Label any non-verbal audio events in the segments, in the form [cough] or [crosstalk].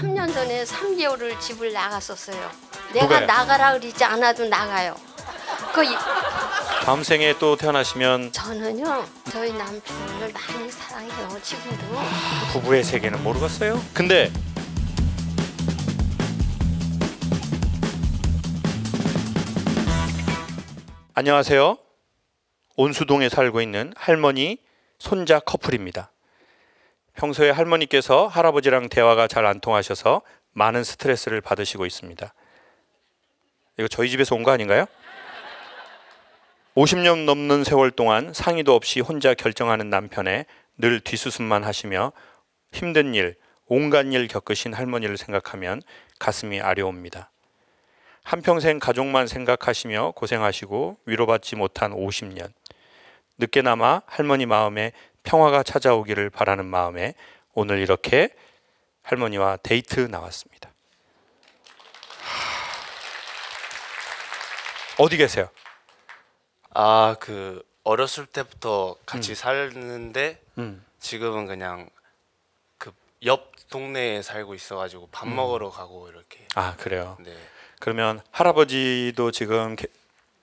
3년 전에 3개월을 집을 나갔었어요. 내가 누가요? 나가라 그러지 않아도 나가요. 그 이- 다음 생에 또 태어나시면 저는요 저희 남편을 많이 사랑해요 지금도. 부부의 세계는 모르겠어요. 근데 안녕하세요. 온수동에 살고 있는 할머니 손자 커플입니다. 평소에 할머니께서 할아버지랑 대화가 잘 안 통하셔서 많은 스트레스를 받으시고 있습니다. 이거 저희 집에서 온 거 아닌가요? 50년 넘는 세월 동안 상의도 없이 혼자 결정하는 남편에 늘 뒤수습만 하시며 힘든 일, 온갖 일 겪으신 할머니를 생각하면 가슴이 아려옵니다. 한평생 가족만 생각하시며 고생하시고 위로받지 못한 50년. 늦게나마 할머니 마음에 평화가 찾아오기를 바라는 마음에 오늘 이렇게 할머니와 데이트 나왔습니다. 어디 계세요? 아그 어렸을 때부터 같이 음. 살는데 음. 지금은 그냥 그 옆 동네에 살고 있어가지고 밥 음. 먹으러 가고 이렇게. 아 그래요. 네. 그러면 할아버지도 지금 게,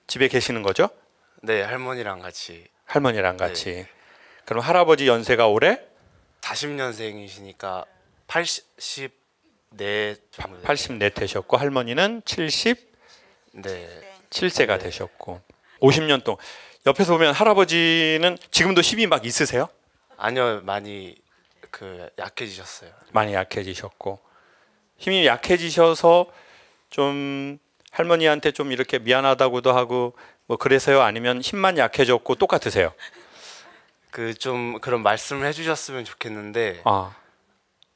집에 계시는 거죠? 네 할머니랑 같이. 할머니랑 네. 같이. 네. 그럼 할아버지 연세가 올해 40년생이시니까 84 84 되셨고 할머니는 70 네. 7세가 네. 되셨고 50년 동안 옆에서 보면 할아버지는 지금도 힘이 막 있으세요? 아니요 많이 그 약해지셨어요. 많이 약해지셨고 힘이 약해지셔서 좀 할머니한테 좀 이렇게 미안하다고도 하고 뭐 그래서요 아니면 힘만 약해졌고 똑같으세요? 그좀 그런 말씀을 해주셨으면 좋겠는데 아.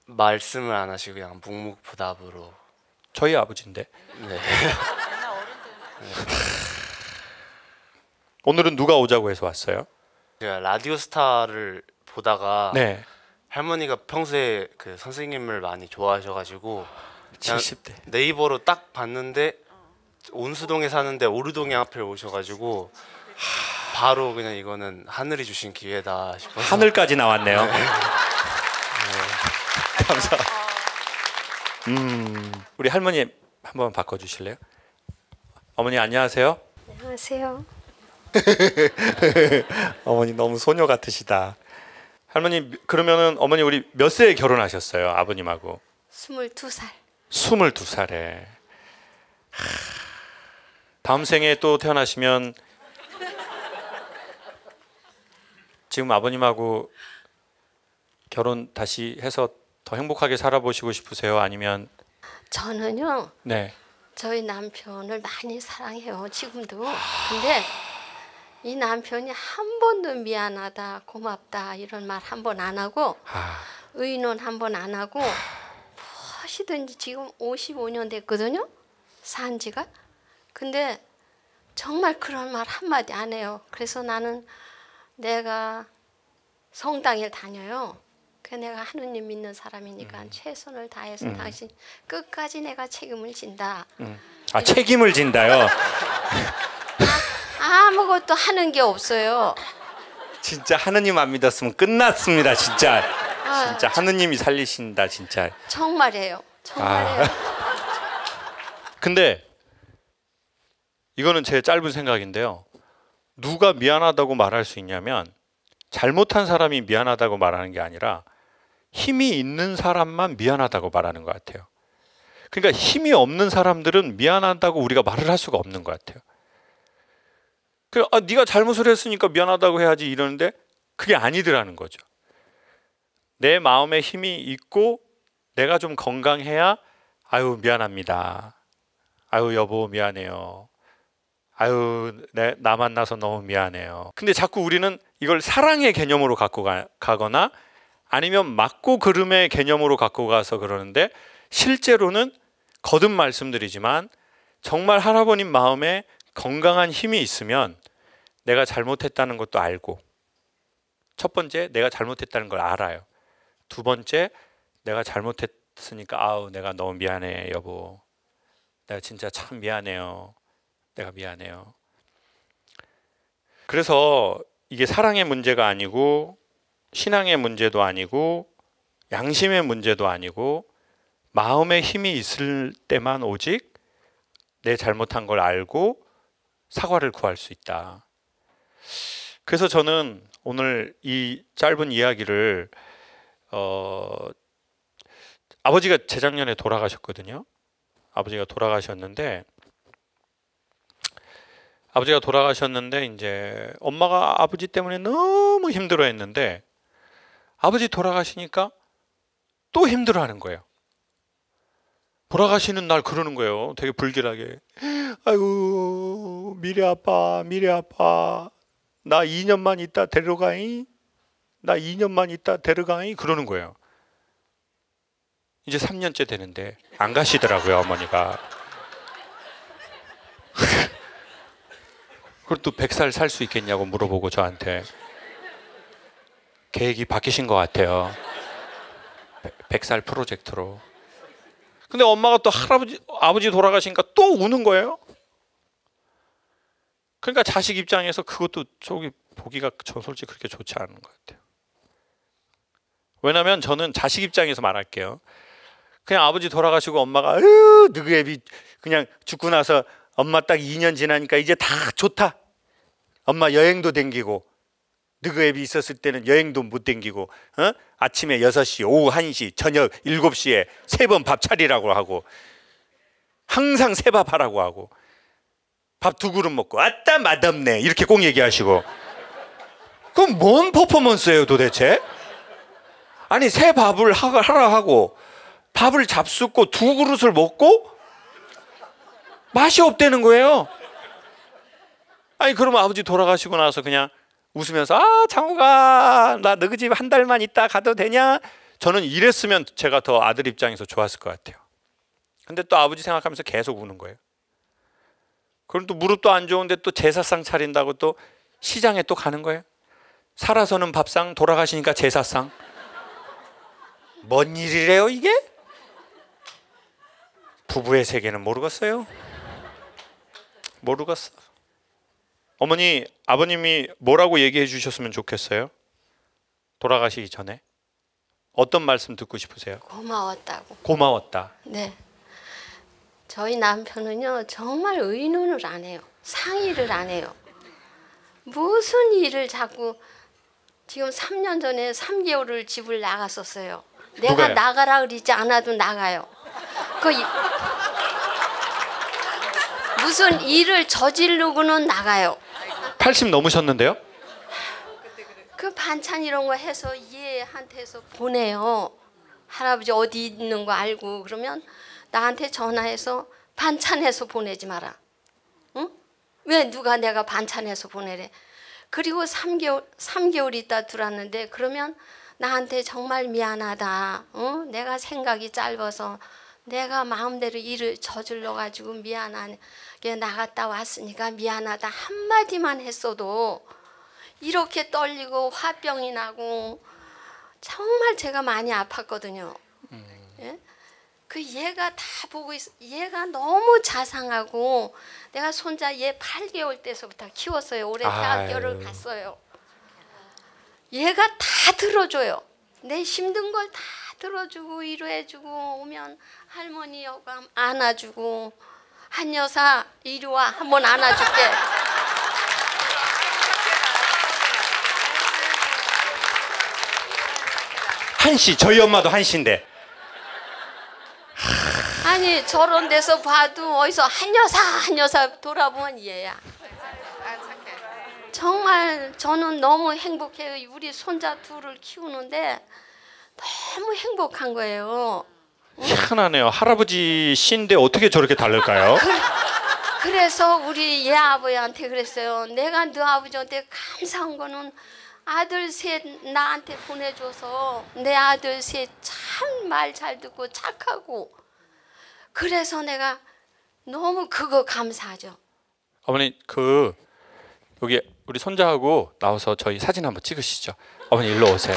말씀을 안 하시고 그냥 묵묵부답으로 저희 아버지인데 네. [laughs] 오늘은 누가 오자고 해서 왔어요? 제가 라디오스타를 보다가 네. 할머니가 평소에 그 선생님을 많이 좋아하셔가지고 70대 네이버로 딱 봤는데 온수동에 사는데 오르동에 앞에 오셔가지고 하... 바로 그냥 이거는 하늘이 주신 기회다 싶어서 하늘까지 나왔네요. 네. 네. [laughs] 감사. 음 우리 할머니 한번 바꿔주실래요? 어머니 안녕하세요. 안녕하세요. [laughs] 어머니 너무 소녀 같으시다. 할머니 그러면은 어머니 우리 몇 세에 결혼하셨어요 아버님하고? 22살. 22살에. 다음 생에 또 태어나시면 지금 아버님하고 결혼 다시 해서 더 행복하게 살아보시고 싶으세요? 아니면 저는요. 네. 저희 남편을 많이 사랑해요. 지금도. 근데 이 남편이 한 번도 미안하다, 고맙다 이런 말 한 번 안 하고 아. 의논 한 번 안 하고 무엇이든지 지금 55년 됐거든요. 산 지가. 근데 정말 그런 말 한마디 안 해요. 그래서 나는 내가 성당에 다녀요. 그 내가 하느님 믿는 사람이니까 음. 최선을 다해서 음. 당신 끝까지 내가 책임을 진다. 음. 아 책임을 진다요. 아, 아무것도 하는 게 없어요. 진짜 하느님 안 믿었으면 끝났습니다 진짜. 아, 진짜 하느님이 살리신다 진짜. 정말이에요. 정말이에요. 아. 근데 이거는 제 짧은 생각인데요. 누가 미안하다고 말할 수 있냐면 잘못한 사람이 미안하다고 말하는 게 아니라 힘이 있는 사람만 미안하다고 말하는 것 같아요. 그러니까 힘이 없는 사람들은 미안하다고 우리가 말을 할 수가 없는 것 같아요. 그 아, 네가 잘못을 했으니까 미안하다고 해야지 이러는데 그게 아니더라는 거죠. 내 마음에 힘이 있고 내가 좀 건강해야 아유 미안합니다. 아유 여보 미안해요. 아유 내, 네, 나 만나서 너무 미안해요. 근데 자꾸 우리는 이걸 사랑의 개념으로 갖고 가, 거나 아니면 맞고 그름의 개념으로 갖고 가서 그러는데 실제로는 거듭 말씀드리지만 정말 할아버님 마음에 건강한 힘이 있으면 내가 잘못했다는 것도 알고 첫 번째 내가 잘못했다는 걸 알아요. 두 번째 내가 잘못했으니까 아우 내가 너무 미안해 여보. 내가 진짜 참 미안해요. 내가 미안해요. 그래서 이게 사랑의 문제가 아니고 신앙의 문제도 아니고 양심의 문제도 아니고 마음의 힘이 있을 때만 오직 내 잘못한 걸 알고 사과를 구할 수 있다. 그래서 저는 오늘 이 짧은 이야기를 어, 아버지가 재작년에 돌아가셨거든요. 아버지가 돌아가셨는데 아버지가 돌아가셨는데 이제 엄마가 아버지 때문에 너무 힘들어했는데 아버지 돌아가시니까 또 힘들어하는 거예요. 돌아가시는 날 그러는 거예요. 되게 불길하게. 아이고 미래 아빠, 미래 아빠. 나 2년만 있다 데려가잉. 나 2년만 있다 데려가잉 그러는 거예요. 이제 3년째 되는데 안 가시더라고요, 어머니가. 그것도 100살 살 수 있겠냐고 물어보고 저한테 계획이 바뀌신 것 같아요. 100살 프로젝트로. 근데 엄마가 또 할아버지 아버지 돌아가시니까 또 우는 거예요. 그러니까 자식 입장에서 그것도 저기 보기가 저 솔직히 그렇게 좋지 않은 것 같아요. 왜냐하면 저는 자식 입장에서 말할게요. 그냥 아버지 돌아가시고 엄마가 으 느그 애비 그냥 죽고 나서 엄마 딱 2년 지나니까 이제 다 좋다. 엄마 여행도 댕기고 누그 앱이 있었을 때는 여행도 못 댕기고 어? 아침에 6시, 오후 1시, 저녁 7시에 세 번 밥 차리라고 하고 항상 세 밥 하라고 하고 밥 두 그릇 먹고 아따 맛없네 이렇게 꼭 얘기하시고 그럼 뭔 퍼포먼스예요 도대체? 아니 세 밥을 하라 하고 밥을 잡숫고 두 그릇을 먹고 맛이 없다는 거예요. 아니 그러면 아버지 돌아가시고 나서 그냥 웃으면서 아 장우가 나 너희 그 집한 달만 있다 가도 되냐? 저는 이랬으면 제가 더 아들 입장에서 좋았을 것 같아요. 근데 또 아버지 생각하면서 계속 우는 거예요. 그럼 또 무릎도 안 좋은데 또 제사상 차린다고 또 시장에 또 가는 거예요. 살아서는 밥상 돌아가시니까 제사상. 뭔 일이래요 이게? 부부의 세계는 모르겠어요. 모르겠어. 어머니, 아버님이 뭐라고 얘기해 주셨으면 좋겠어요? 돌아가시기 전에 어떤 말씀 듣고 싶으세요? 고마웠다고. 고마웠다. 네. 저희 남편은요 정말 의논을 안 해요. 상의를 안 해요. 무슨 일을 자꾸 지금 3년 전에 3개월을 집을 나갔었어요. 내가 누가요? 나가라 그러지 않아도 나가요. 그 무슨 일을 저지르고는 나가요. 80 넘으셨는데요? 그 반찬 이런 거 해서 얘한테서 보내요. 할아버지 어디 있는 거 알고 그러면 나한테 전화해서 반찬해서 보내지 마라. 응? 왜 누가 내가 반찬해서 보내래? 그리고 3개월 3개월 있다 들어왔는데 그러면 나한테 정말 미안하다. 응? 내가 생각이 짧아서 내가 마음대로 일을 저질러 가지고 미안하게 나갔다 왔으니까 미안하다 한마디만 했어도 이렇게 떨리고 화병이 나고 정말 제가 많이 아팠거든요. 음. 예? 그 얘가 다 보고 있어. 얘가 너무 자상하고 내가 손자 얘 8개월 때서부터 키웠어요. 올해 대학교를 아유. 갔어요. 얘가 다 들어줘요. 내 힘든 걸다 들어주고 위로해주고 오면 할머니 여가 안아주고 한 여사 이리 와 한번 안아줄게 한시 저희 엄마도 한시인데 아니 저런 데서 봐도 어디서 한 여사 한 여사 돌아보면 얘야 정말 저는 너무 행복해요 우리 손자 둘을 키우는데 너무 행복한 거예요. 희한하네요. 할아버지신데 어떻게 저렇게 다를까요? [laughs] 그래서 우리 예아버지한테 그랬어요. 내가 너 아버지한테 감사한 거는 아들 셋 나한테 보내줘서 내 아들 셋 참 말 잘 듣고 착하고 그래서 내가 너무 그거 감사하죠. 어머니 그 여기 우리 손자하고 나와서 저희 사진 한번 찍으시죠. 어머니 일로 오세요.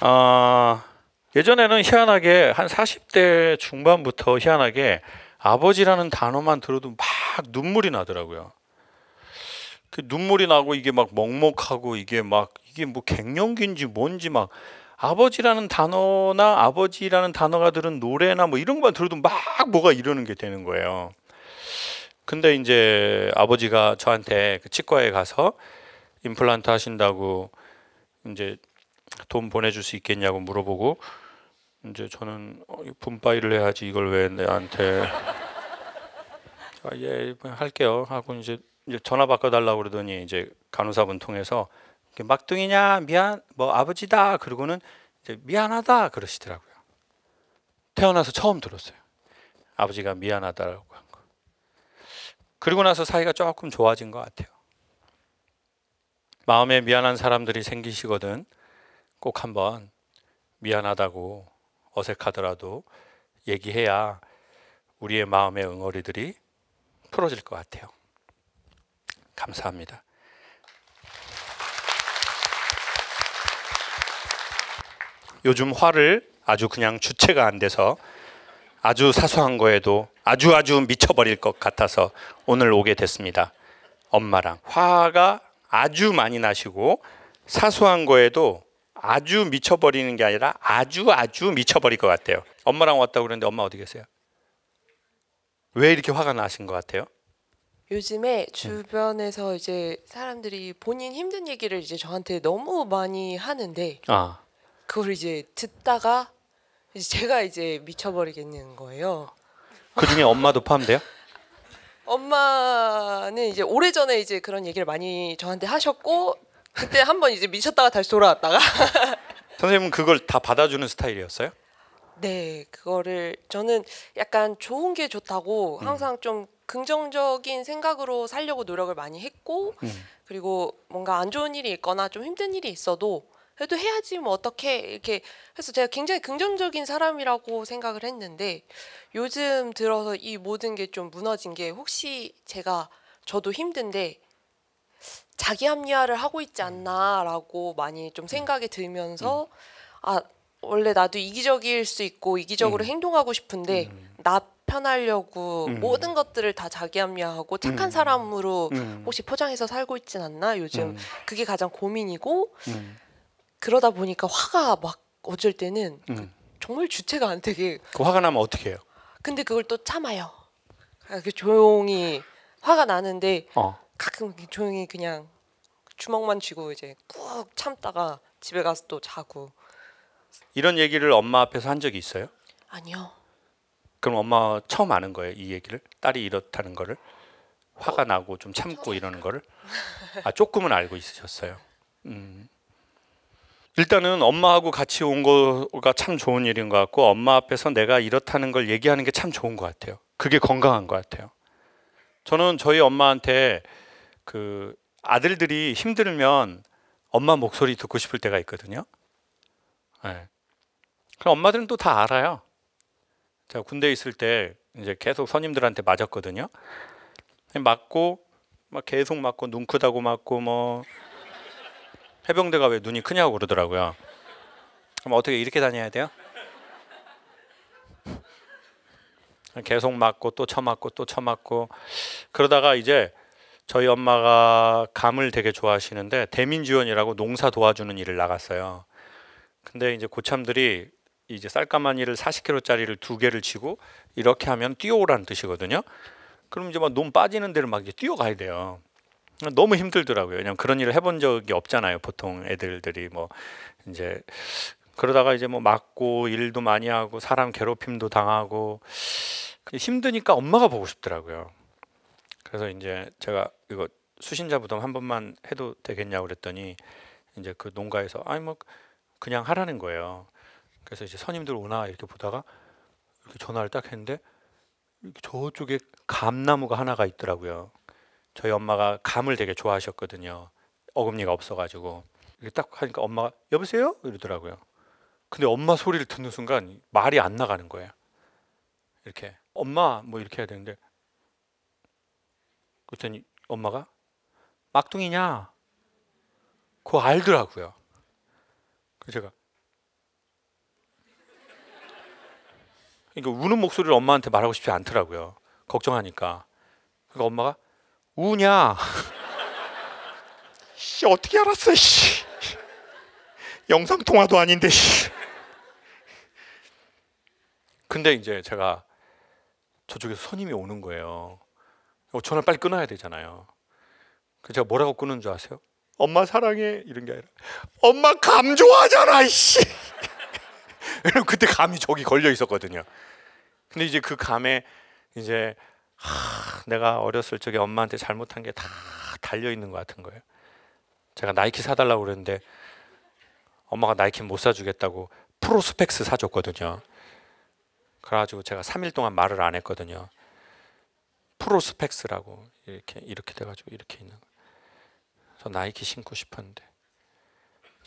아 예전에는 희한하게 한 40대 중반부터 희한하게 아버지라는 단어만 들어도 막 눈물이 나더라고요. 그 눈물이 나고 이게 막 먹먹하고 이게 막 이게 뭐 갱년기인지 뭔지 막 아버지라는 단어나 아버지라는 단어가 들은 노래나 뭐 이런 것만 들어도 막 뭐가 이러는 게 되는 거예요. 근데 이제 아버지가 저한테 그 치과에 가서 임플란트 하신다고 이제 돈 보내줄 수 있겠냐고 물어보고 이제 저는 어, 분바이를 해야지 이걸 왜 내한테 아, 예 뭐 할게요 하고 이제 전화 바꿔달라고 그러더니 이제 간호사분 통해서 막둥이냐 미안 뭐 아버지다 그리고는 이제 미안하다 그러시더라고요 태어나서 처음 들었어요 아버지가 미안하다라고 한거 그리고 나서 사이가 조금 좋아진 것 같아요 마음에 미안한 사람들이 생기시거든 꼭 한번 미안하다고 어색하더라도 얘기해야 우리의 마음의 응어리들이 풀어질 것 같아요. 감사합니다. 요즘 화를 아주 그냥 주체가 안 돼서 아주 사소한 거에도 아주 아주 미쳐버릴 것 같아서 오늘 오게 됐습니다. 엄마랑 화가 아주 많이 나시고 사소한 거에도 아주 미쳐버리는 게 아니라 아주 아주 미쳐버릴 것 같아요. 엄마랑 왔다고 그러는데 엄마 어디 계세요? 왜 이렇게 화가 나신 것 같아요? 요즘에 음. 주변에서 음. 이제 사람들이 본인 힘든 얘기를 이제 저한테 너무 많이 하는데 아. 그걸 이제 듣다가 이제 제가 이제 미쳐버리겠는 거예요. 그 중에 엄마도 [laughs] 포함돼요? 엄마는 이제 오래전에 이제 그런 얘기를 많이 저한테 하셨고 그때 한번 이제 미쳤다가 다시 돌아왔다가 [laughs] 선생님은 그걸 다 받아주는 스타일이었어요? 네, 그거를 저는 약간 좋은 게 좋다고 음. 항상 좀 긍정적인 생각으로 살려고 노력을 많이 했고 음. 그리고 뭔가 안 좋은 일이 있거나 좀 힘든 일이 있어도 그래도 해야지 뭐 어떻게 이렇게 해서 제가 굉장히 긍정적인 사람이라고 생각을 했는데 요즘 들어서 이 모든 게 좀 무너진 게 혹시 제가 저도 힘든데 자기 합리화를 하고 있지 음. 않나라고 많이 좀 음. 생각이 들면서 음. 아 원래 나도 이기적일 수 있고 이기적으로 음. 행동하고 싶은데 나 편하려고 음. 모든 것들을 다 자기 합리화하고 착한 음. 사람으로 혹시 포장해서 살고 있진 않나 요즘 그게 가장 고민이고 그러다 보니까 화가 막 어쩔 때는 음. 정말 주체가 안 되게 그 화가 나면 어떻게 해요? 근데 그걸 또 참아요. 이렇게 아, 그 조용히 화가 나는데 어. 가끔 조용히 그냥 주먹만 쥐고 이제 꾹 참다가 집에 가서 또 자고 이런 얘기를 엄마 앞에서 한 적이 있어요? 아니요. 그럼 엄마 처음 아는 거예요 이 얘기를 딸이 이렇다는 거를 화가 어, 나고 좀 참고 이러는 거를 아 조금은 알고 있으셨어요. 음. 일단은 엄마하고 같이 온 거가 참 좋은 일인 것 같고 엄마 앞에서 내가 이렇다는 걸 얘기하는 게 참 좋은 것 같아요. 그게 건강한 것 같아요. 저는 저희 엄마한테 그 아들들이 힘들면 엄마 목소리 듣고 싶을 때가 있거든요. 네. 그럼 엄마들은 또 다 알아요. 제가 군대 있을 때 이제 계속 선임들한테 맞았거든요. 맞고 막 계속 맞고 눈 크다고 맞고 뭐 해병대가 왜 눈이 크냐고 그러더라고요. 그럼 어떻게 이렇게 다녀야 돼요? 계속 맞고 또 쳐맞고 또 쳐맞고 그러다가 이제 저희 엄마가 감을 되게 좋아하시는데 대민지원이라고 농사 도와주는 일을 나갔어요. 근데 이제 고참들이 이제 쌀가마니를 40kg짜리를 두 개를 치고 이렇게 하면 뛰어오라는 뜻이거든요. 그럼 이제 막눈 빠지는 데를 막 이제 뛰어가야 돼요. 너무 힘들더라고요. 왜냐면 그런 일을 해본 적이 없잖아요. 보통 애들들이 뭐 이제 그러다가 이제 뭐 맞고 일도 많이 하고 사람 괴롭힘도 당하고 힘드니까 엄마가 보고 싶더라고요. 그래서 이제 제가 이거 수신자 부담한 번만 해도 되겠냐고 그랬더니 이제 그 농가에서 아니 뭐 그냥 하라는 거예요. 그래서 이제 선임들 오나 이렇게 보다가 이렇게 전화를 딱 했는데 저쪽에 감나무가 하나가 있더라고요. 저희 엄마가 감을 되게 좋아하셨거든요. 어금니가 없어가지고 이렇게 딱 하니까 엄마가 여보세요 이러더라고요. 근데 엄마 소리를 듣는 순간 말이 안 나가는 거예요. 이렇게 엄마 뭐 이렇게 해야 되는데 그랬더니 엄마가 막둥이냐? 그거 알더라고요. 그래서 제가 그러니까 우는 목소리를 엄마한테 말하고 싶지 않더라고요. 걱정하니까. 그러니까 엄마가 우냐? 씨 어떻게 알았어? 씨 영상 통화도 아닌데. 씨. 근데 이제 제가 저쪽에서 손님이 오는 거예요. 어, 전화 빨리 끊어야 되잖아요. 그 제가 뭐라고 끊는 줄 아세요? 엄마 사랑해 이런 게 아니라 엄마 감 좋아하잖아 씨. [laughs] 그때 감이 저기 걸려 있었거든요. 근데 이제 그 감에 이제 내가 어렸을 적에 엄마한테 잘못한 게 다 달려 있는 것 같은 거예요. 제가 나이키 사달라고 그랬는데 엄마가 나이키 못 사주겠다고 프로스펙스 사줬거든요. 그래가지고 제가 3일 동안 말을 안 했거든요. 프로스펙스라고 이렇게 이렇게 돼가지고 이렇게 있는 저 나이키 신고 싶었는데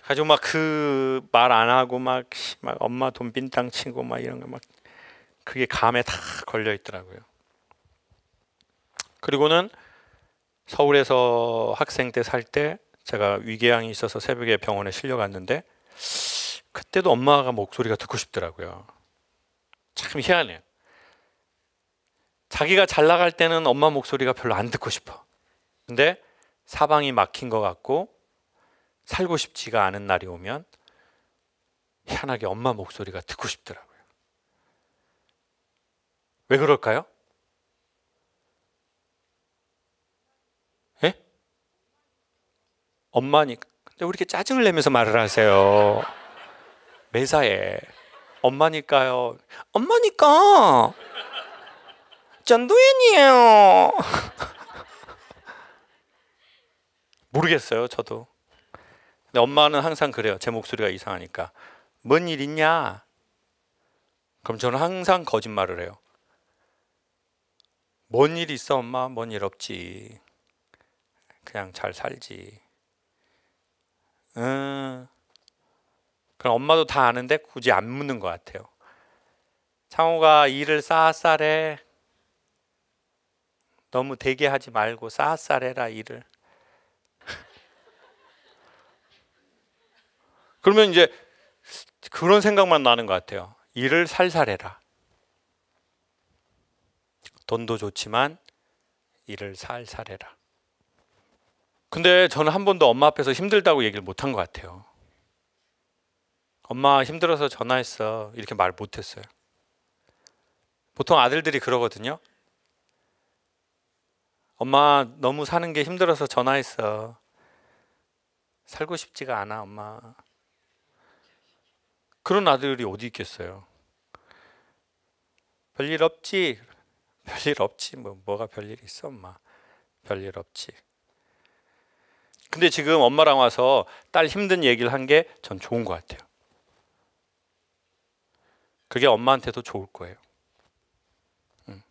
가지고 막그 말 안 하고 막, 막 엄마 돈 빈땅 치고 막 이런 거 막 그게 감에 다 걸려 있더라고요. 그리고는 서울에서 학생 때 살때 때 제가 위궤양이 있어서 새벽에 병원에 실려갔는데 그때도 엄마가 목소리가 듣고 싶더라고요. 참 희한해요. 자기가 잘 나갈 때는 엄마 목소리가 별로 안 듣고 싶어. 근데 사방이 막힌 것 같고 살고 싶지가 않은 날이 오면 희한하게 엄마 목소리가 듣고 싶더라고요. 왜 그럴까요? 엄마니까. 근데 왜 이렇게 짜증을 내면서 말을 하세요? 매사에. 엄마니까요. 엄마니까. 전도연이에요. 모르겠어요, 저도. 근데 엄마는 항상 그래요. 제 목소리가 이상하니까. 뭔 일 있냐? 그럼 저는 항상 거짓말을 해요. 뭔 일 있어, 엄마? 뭔 일 없지. 그냥 잘 살지. 그럼 엄마도 다 아는데 굳이 안 묻는 것 같아요. 창호가 일을 싸싸래 너무 대게 하지 말고 싸싸래라 일을. [laughs] 그러면 이제 그런 생각만 나는 것 같아요. 일을 살살해라. 돈도 좋지만 일을 살살해라. 근데 저는 한 번도 엄마 앞에서 힘들다고 얘기를 못한 것 같아요. 엄마 힘들어서 전화했어. 이렇게 말 못 했어요. 보통 아들들이 그러거든요. 엄마 너무 사는 게 힘들어서 전화했어. 살고 싶지가 않아, 엄마. 그런 아들이 어디 있겠어요? 별일 없지? [laughs] 별일 없지. 뭐 뭐가 별일 있어, 엄마. 별일 없지. 근데 지금 엄마랑 와서 딸 힘든 얘기를 한 게 전 좋은 것 같아요. 그게 엄마한테도 좋을 거예요. 음.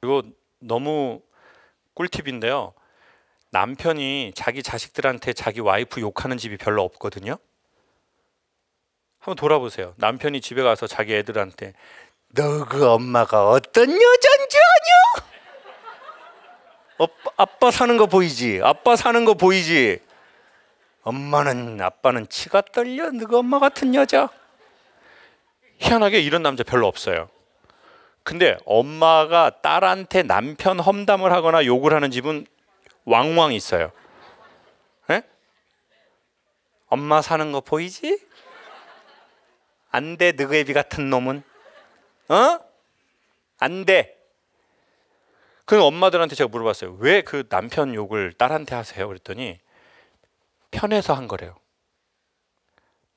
그리고 너무 꿀팁인데요. 남편이 자기 자식들한테 자기 와이프 욕하는 집이 별로 없거든요. 한번 돌아보세요. 남편이 집에 가서 자기 애들한테 너 그 엄마가 어떤 여잔지 아냐? 어, 아빠 사는 거 보이지? 아빠 사는 거 보이지? 엄마는 아빠는 치가 떨려 누가 엄마 같은 여자 희한하게 이런 남자 별로 없어요 근데 엄마가 딸한테 남편 험담을 하거나 욕을 하는 집은 왕왕 있어요 에? 예? 엄마 사는 거 보이지? 안돼 너그 애비 같은 놈은 어? 안돼 그 엄마들한테 제가 물어봤어요. 왜 그 남편 욕을 딸한테 하세요? 그랬더니 편해서 한 거래요.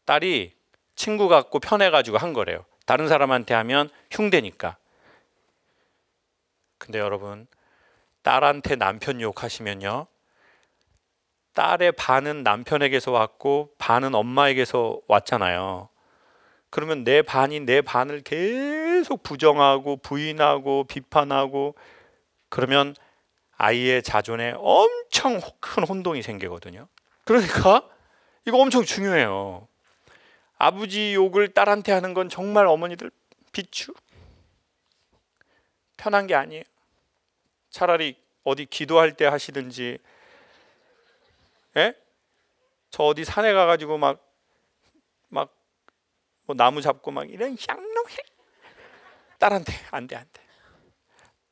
딸이 친구 같고 편해가지고 한 거래요. 다른 사람한테 하면 흉대니까. 근데 여러분 딸한테 남편 욕하시면요. 딸의 반은 남편에게서 왔고 반은 엄마에게서 왔잖아요. 그러면 내 반이 내 반을 계속 부정하고 부인하고 비판하고 그러면 아이의 자존에 엄청 큰 혼동이 생기거든요. 그러니까 이거 엄청 중요해요. 아버지 욕을 딸한테 하는 건 정말 어머니들 비추 편한 게 아니에요. 차라리 어디 기도할 때 하시든지 예? 저 어디 산에 가 가지고 막 막 뭐 나무 잡고 막 이런 향농해 딸한테 안 돼, 안 돼.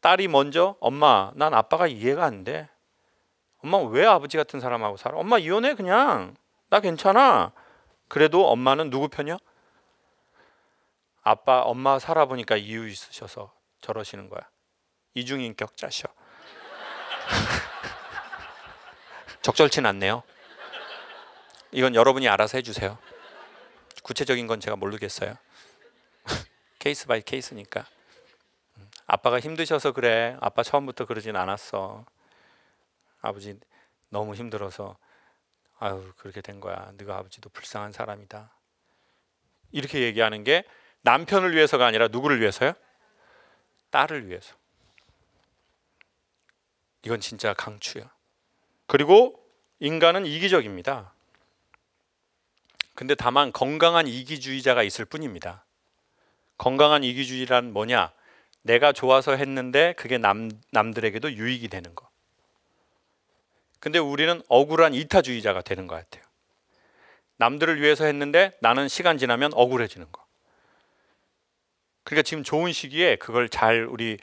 딸이 먼저 엄마 난 아빠가 이해가 안 돼. 엄마 왜 아버지 같은 사람하고 살아? 엄마 이혼해 그냥. 나 괜찮아. 그래도 엄마는 누구 편이야? 아빠 엄마 살아보니까 이유 있으셔서 저러시는 거야. 이중인격자셔. [laughs] 적절치 는 않네요. 이건 여러분이 알아서 해주세요. 구체적인 건 제가 모르겠어요. [laughs] 케이스 바이 케이스니까. 아빠가 힘드셔서 그래. 아빠 처음부터 그러진 않았어. 아버지 너무 힘들어서 아유 그렇게 된 거야. 네가 아버지도 불쌍한 사람이다. 이렇게 얘기하는 게 남편을 위해서가 아니라 누구를 위해서요? 딸을 위해서. 이건 진짜 강추야. 그리고 인간은 이기적입니다. 근데 다만 건강한 이기주의자가 있을 뿐입니다. 건강한 이기주의란 뭐냐? 내가 좋아서 했는데 그게 남, 남들에게도 유익이 되는 거. 근데 우리는 억울한 이타주의자가 되는 것 같아요. 남들을 위해서 했는데 나는 시간 지나면 억울해지는 거. 그러니까 지금 좋은 시기에 그걸 잘 우리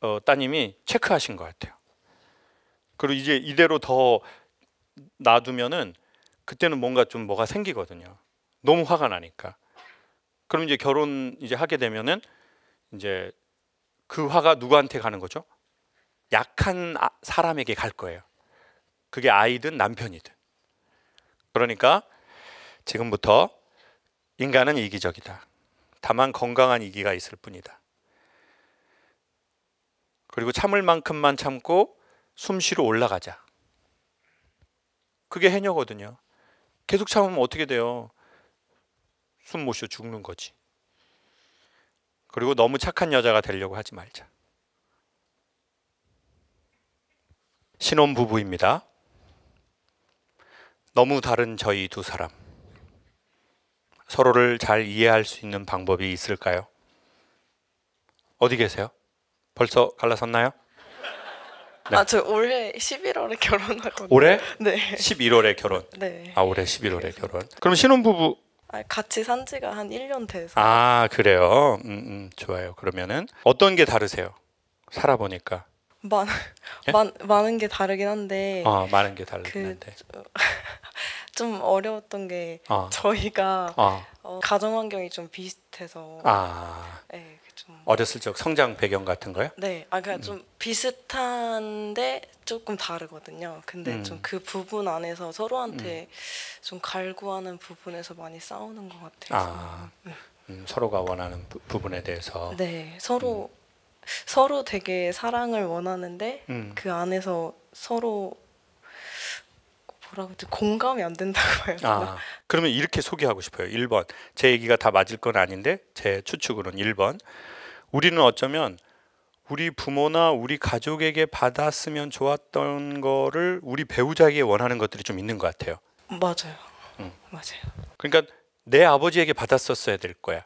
어, 따님이 체크하신 것 같아요. 그리고 이제 이대로 더 놔두면은 그때는 뭔가 좀 뭐가 생기거든요. 너무 화가 나니까. 그럼 이제 결혼 이제 하게 되면은 이제 그 화가 누구한테 가는 거죠? 약한 아, 사람에게 갈 거예요. 그게 아이든 남편이든. 그러니까 지금부터 인간은 이기적이다. 다만 건강한 이기가 있을 뿐이다. 그리고 참을 만큼만 참고 숨쉬러 올라가자. 그게 해녀거든요. 계속 참으면 어떻게 돼요? 숨 못 쉬어 죽는 거지. 그리고 너무 착한 여자가 되려고 하지 말자. 신혼 부부입니다. 너무 다른 저희 두 사람. 서로를 잘 이해할 수 있는 방법이 있을까요? 어디 계세요? 벌써 갈라섰나요? 네. 아, 저 올해 11월에 결혼하고 올해? 네. 11월에 결혼. 네. 아, 올해 11월에 결혼. 그럼 신혼부부 같이 산 지가 한 1년 돼서. 아, 그래요? 음, 음, 좋아요. 그러면은 어떤 게 다르세요? 살아보니까. 많, 예? 많, 많은 게 다르긴 한데. 어, 많은 게 다르긴 그, 한데. 좀 [laughs] 어려웠던 게 어. 저희가 어. 어, 가정 환경이 좀 비슷해서. 아. 네, 좀 어렸을 적 성장 배경 같은 거요? 네, 아그러 그러니까 음. 좀 비슷한데 조금 다르거든요. 근데 음. 좀그 부분 안에서 서로한테 음. 좀 갈구하는 부분에서 많이 싸우는 것 같아서 아, 음. 음, 서로가 원하는 부, 분에 대해서 네, 서로 서로 되게 사랑을 원하는데 그 안에서 서로 뭐라고 지 공감이 안 된다고 해요. 아, 그러면 이렇게 소개하고 싶어요. 1번. 제 얘기가 다 맞을 건 아닌데 제 추측으로는 1번. 우리는 어쩌면 우리 부모나 우리 가족에게 받았으면 좋았던 거를 우리 배우자에게 원하는 것들이 좀 있는 것 같아요. 맞아요. 응. 맞아요. 그러니까 내 아버지에게 받았었어야 될 거야.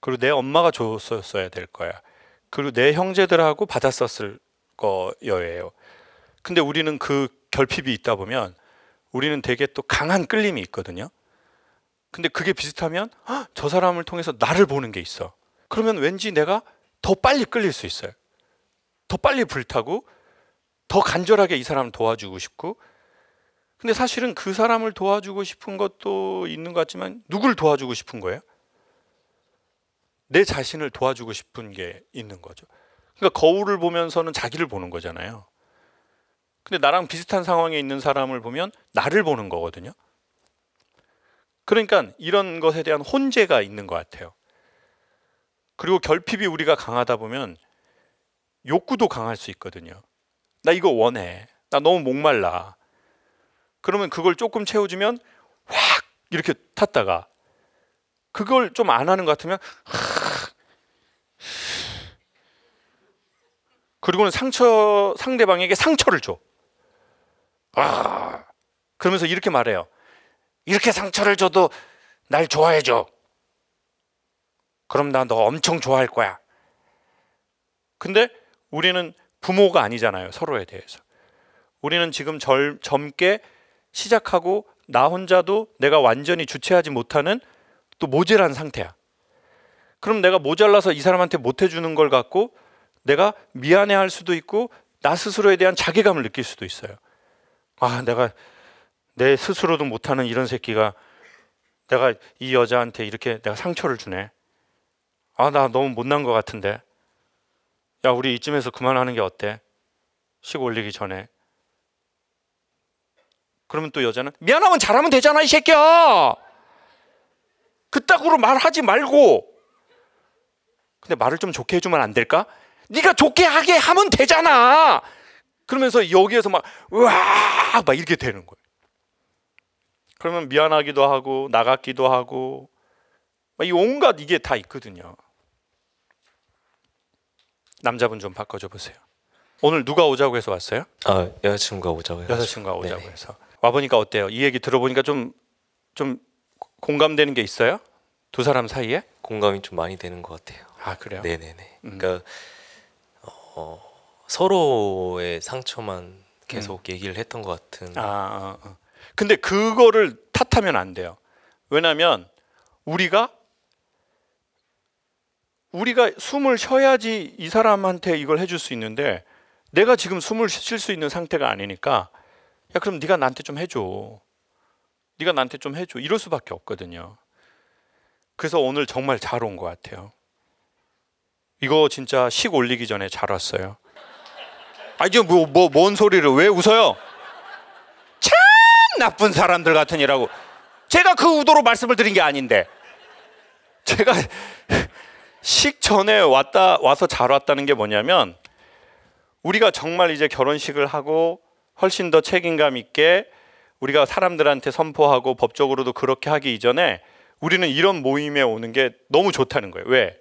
그리고 내 엄마가 줬었어야 될 거야. 그리고 내 형제들하고 받았었을 거예요 근데 우리는 그 결핍이 있다 보면 우리는 되게 또 강한 끌림이 있거든요. 근데 그게 비슷하면 저 사람을 통해서 나를 보는 게 있어. 그러면 왠지 내가 더 빨리 끌릴 수 있어요. 더 빨리 불타고 더 간절하게 이 사람을 도와주고 싶고 근데 사실은 그 사람을 도와주고 싶은 것도 있는 것 같지만 누굴 도와주고 싶은 거예요? 내 자신을 도와주고 싶은 게 있는 거죠. 그러니까 거울을 보면서는 자기를 보는 거잖아요. 근데 나랑 비슷한 상황에 있는 사람을 보면 나를 보는 거거든요. 그러니까 이런 것에 대한 혼재가 있는 것 같아요. 그리고 결핍이 우리가 강하다 보면 욕구도 강할 수 있거든요. 나 이거 원해. 나 너무 목말라. 그러면 그걸 조금 채워주면 확 이렇게 탔다가 그걸 좀 안 하는 것 같으면 그리고는 상처 상대방에게 상처를 줘. 아 그러면서 이렇게 말해요. 이렇게 상처를 줘도 날 좋아해줘. 그럼 나너 엄청 좋아할 거야. 근데 우리는 부모가 아니잖아요. 서로에 대해서. 우리는 지금 젊, 젊게 시작하고 나 혼자도 내가 완전히 주체하지 못하는 또 모자란 상태야. 그럼 내가 모자라서 이 사람한테 못 해주는 걸 갖고 내가 미안해할 수도 있고 나 스스로에 대한 자괴감을 느낄 수도 있어요. 아, 내가 내 스스로도 못하는 이런 새끼가 내가 이 여자한테 이렇게 내가 상처를 주네. 아, 나 너무 못난 것 같은데. 야, 우리 이쯤에서 그만하는 게 어때? 식 올리기 전에. 그러면 또 여자는 미안하면 잘하면 되잖아, 이 새끼야! 그따구로 말하지 말고. 근데 말을 좀 좋게 해주면 안 될까? 네가 좋게 하게 하면 되잖아! 그러면서 여기에서 막, 와, 막 이렇게 되는 거예요. 그러면 미안하기도 하고, 나갔기도 하고, 이 온갖 이게 다 있거든요. 남자분 좀 바꿔줘 보세요. 오늘 누가 오자고 해서 왔어요? 아 여자친구가 오자고 여자친구가 네. 오자고 네 해서 와 보니까 어때요? 이 얘기 들어보니까 좀 좀 공감되는 게 있어요? 두 사람 사이에? 공감이 좀 많이 되는 것 같아요. 아 그래요? 네네네. 음. 그러니까 어, 서로의 상처만 계속 음. 얘기를 했던 것 같은. 아, 아, 아. 근데 그거를 탓하면 안 돼요. 왜냐하면 우리가 우리가 숨을 쉬어야지 이 사람한테 이걸 해줄 수 있는데 내가 지금 숨을 쉴 수 있는 상태가 아니니까 야 그럼 네가 나한테 좀 해줘 네가 나한테 좀 해줘 이럴 수밖에 없거든요 그래서 오늘 정말 잘 온 것 같아요 이거 진짜 식 올리기 전에 잘 왔어요 아니제 뭐, 뭐, 뭔 소리를 왜 웃어요 참 나쁜 사람들 같으니라고 제가 그의도로 말씀을 드린 게 아닌데 제가 식전에 왔다 와서 잘 왔다는 게 뭐냐면 우리가 정말 이제 결혼식을 하고 훨씬 더 책임감 있게 우리가 사람들한테 선포하고 법적으로도 그렇게 하기 이전에 우리는 이런 모임에 오는 게 너무 좋다는 거예요. 왜?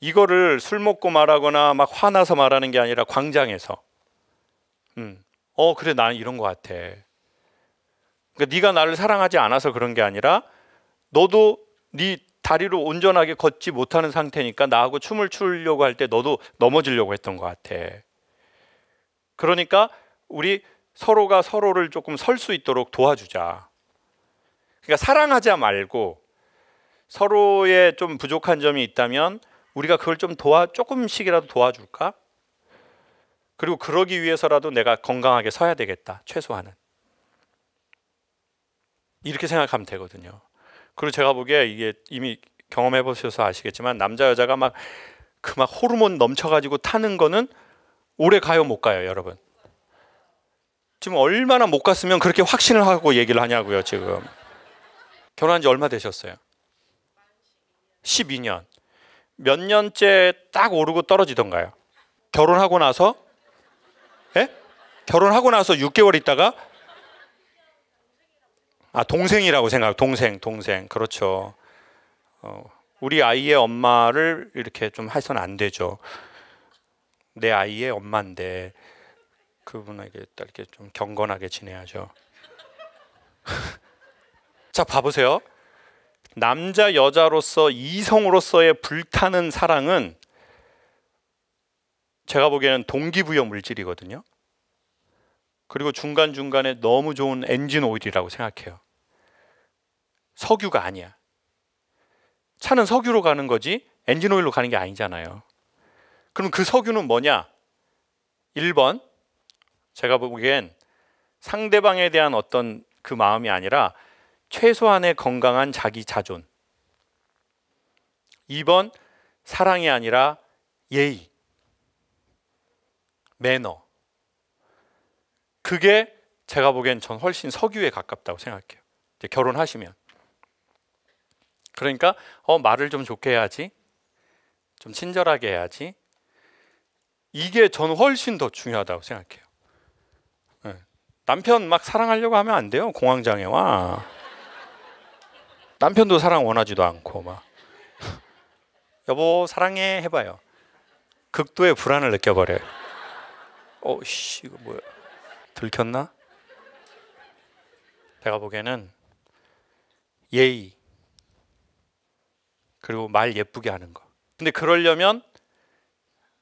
이거를 술 먹고 말하거나 막 화나서 말하는 게 아니라 광장에서 음. 어 그래 난 이런 거 같아. 그러니까 네가 나를 사랑하지 않아서 그런 게 아니라 너도 네 다리로 온전하게 걷지 못하는 상태니까 나하고 춤을 추려고 할 때 너도 넘어지려고 했던 것 같아. 그러니까 우리 서로가 서로를 조금 설 수 있도록 도와주자. 그러니까 사랑하자 말고 서로의 좀 부족한 점이 있다면 우리가 그걸 좀 도와 조금씩이라도 도와줄까? 그리고 그러기 위해서라도 내가 건강하게 서야 되겠다. 최소한은. 이렇게 생각하면 되거든요. 그리고 제가 보기에 이게 이미 경험해 보셔서 아시겠지만 남자 여자가 막 그막 그 호르몬 넘쳐가지고 타는 거는 오래 가요 못 가요 여러분 지금 얼마나 못 갔으면 그렇게 확신을 하고 얘기를 하냐고요 지금 결혼한 지 얼마 되셨어요? 12년 몇 년째 딱 오르고 떨어지던가요? 결혼하고 나서 예? 결혼하고 나서 6개월 있다가 아 동생이라고 생각. 동생, 동생. 그렇죠. 어, 우리 아이의 엄마를 이렇게 좀 해서는 안 되죠. 내 아이의 엄마인데 그분에게 딱 이렇게 좀 경건하게 지내야죠. [laughs] 자, 봐보세요. 남자 여자로서 이성으로서의 불타는 사랑은 제가 보기에는 동기부여 물질이거든요. 그리고 중간중간에 너무 좋은 엔진 오일이라고 생각해요. 석유가 아니야. 차는 석유로 가는 거지 엔진 오일로 가는 게 아니잖아요. 그럼 그 석유는 뭐냐? 1번 제가 보기엔 상대방에 대한 어떤 그 마음이 아니라 최소한의 건강한 자기 자존. 2번 사랑이 아니라 예의. 매너. 그게 제가 보기엔 전 훨씬 석유에 가깝다고 생각해요. 이제 결혼하시면. 그러니까 어 말을 좀 좋게 해야지. 좀 친절하게 해야지. 이게 전 훨씬 더 중요하다고 생각해요. 네. 남편 막 사랑하려고 하면 안 돼요. 공황장애 와. 남편도 사랑 원하지도 않고 막 [laughs] 여보 사랑해 해봐요. 극도의 불안을 느껴버려요. 어씨 이거 뭐야? 들켰나? 제가 보기에는 예의 그리고 말 예쁘게 하는 거. 근데 그러려면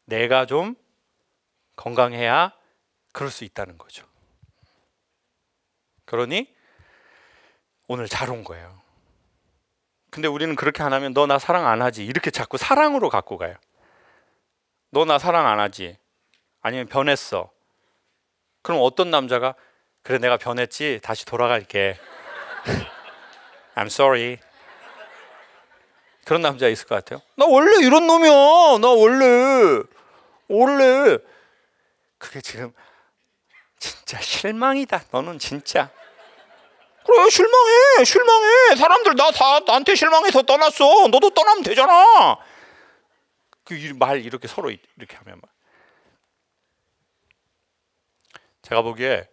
내가 좀 건강해야 그럴 수 있다는 거죠. 그러니 오늘 잘 온 거예요. 근데 우리는 그렇게 안 하면 너 나 사랑 안 하지 이렇게 자꾸 사랑으로 갖고 가요. 너 나 사랑 안 하지 아니면 변했어. 그럼 어떤 남자가 그래 내가 변했지 다시 돌아갈게. [laughs] I'm sorry. 그런 남자 있을 것 같아요. 나 원래 이런 놈이야. 나 원래 원래 그게 지금 진짜 실망이다. 너는 진짜 그래 실망해 실망해 사람들 나다 나한테 실망해서 떠났어 너도 떠나면 되잖아 그 말 이렇게 서로 이렇게 하면 제가 보기에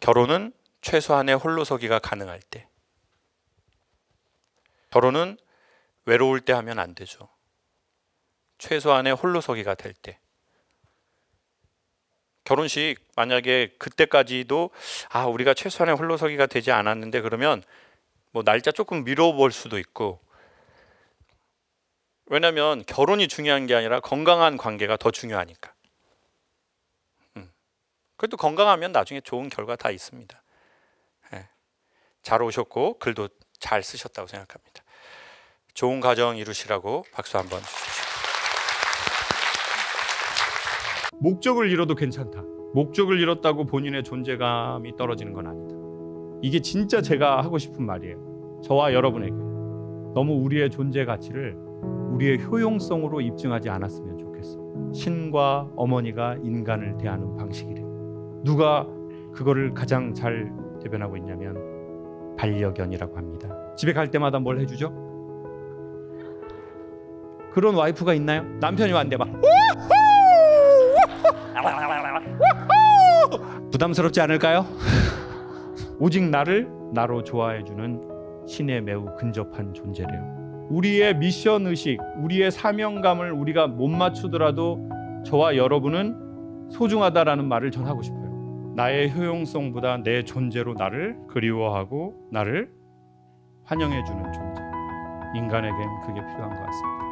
결혼은 최소한의 홀로서기가 가능할 때 결혼은 외로울 때 하면 안 되죠. 최소한의 홀로서기가 될 때. 결혼식 만약에 그때까지도 아 우리가 최소한의 홀로서기가 되지 않았는데 그러면 뭐 날짜 조금 미뤄볼 수도 있고 왜냐하면 결혼이 중요한 게 아니라 건강한 관계가 더 중요하니까 음. 그래도 건강하면 나중에 좋은 결과 다 있습니다 예. 잘 오셨고 글도 잘 쓰셨다고 생각합니다 좋은 가정 이루시라고 박수 한번 주십시오. 목적을 잃어도 괜찮다. 목적을 잃었다고 본인의 존재감이 떨어지는 건 아니다. 이게 진짜 제가 하고 싶은 말이에요. 저와 여러분에게 너무 우리의 존재 가치를 우리의 효용성으로 입증하지 않았으면 좋겠어. 신과 어머니가 인간을 대하는 방식이래. 누가 그거를 가장 잘 대변하고 있냐면 반려견이라고 합니다. 집에 갈 때마다 뭘 해주죠? 그런 와이프가 있나요? 남편이 왔는데 막 부담스럽지 않을까요? [laughs] 오직 나를 나로 좋아해 주는 신에 매우 근접한 존재래요. 우리의 미션 의식, 우리의 사명감을 우리가 못 맞추더라도 저와 여러분은 소중하다라는 말을 전하고 싶어요. 나의 효용성보다 내 존재로 나를 그리워하고 나를 환영해 주는 존재. 인간에겐 그게 필요한 것 같습니다.